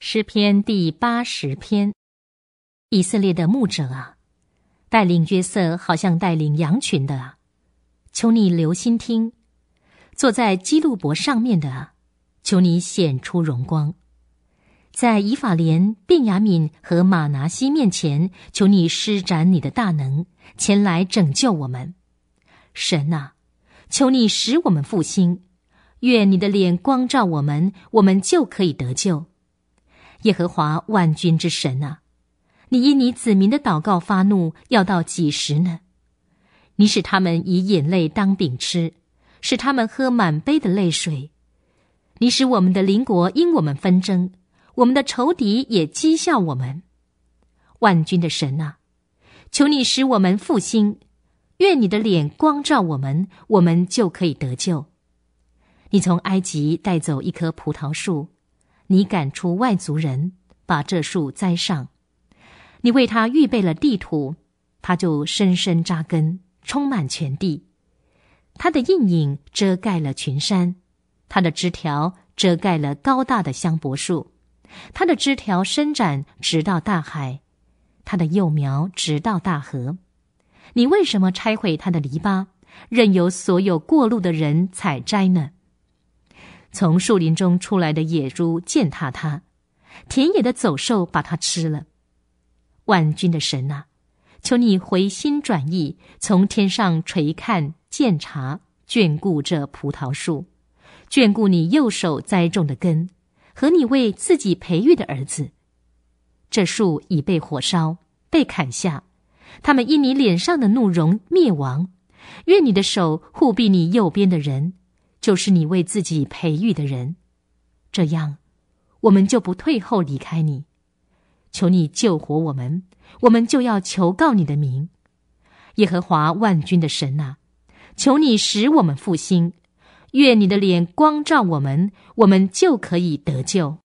诗篇第八十篇：以色列的牧者啊，带领约瑟，好像带领羊群的啊！求你留心听，坐在基路伯上面的啊！求你显出荣光，在以法莲、便雅敏和玛拿西面前，求你施展你的大能，前来拯救我们。神啊，求你使我们复兴，愿你的脸光照我们，我们就可以得救。耶和华万军之神啊，你因你子民的祷告发怒，要到几时呢？你使他们以眼泪当饼吃，使他们喝满杯的泪水。你使我们的邻国因我们纷争，我们的仇敌也讥笑我们。万军的神啊，求你使我们复兴，愿你的脸光照我们，我们就可以得救。你从埃及带走一棵葡萄树。你赶出外族人，把这树栽上。你为他预备了地图，他就深深扎根，充满全地。他的阴影遮盖了群山，他的枝条遮盖了高大的香柏树，他的枝条伸展直到大海，他的幼苗直到大河。你为什么拆毁他的篱笆，任由所有过路的人采摘呢？从树林中出来的野猪践踏它，田野的走兽把它吃了。万军的神啊，求你回心转意，从天上垂看鉴察，眷顾这葡萄树，眷顾你右手栽种的根和你为自己培育的儿子。这树已被火烧，被砍下，他们因你脸上的怒容灭亡。愿你的手护庇你右边的人。就是你为自己培育的人，这样，我们就不退后离开你。求你救活我们，我们就要求告你的名，耶和华万军的神呐！求你使我们复兴，愿你的脸光照我们，我们就可以得救。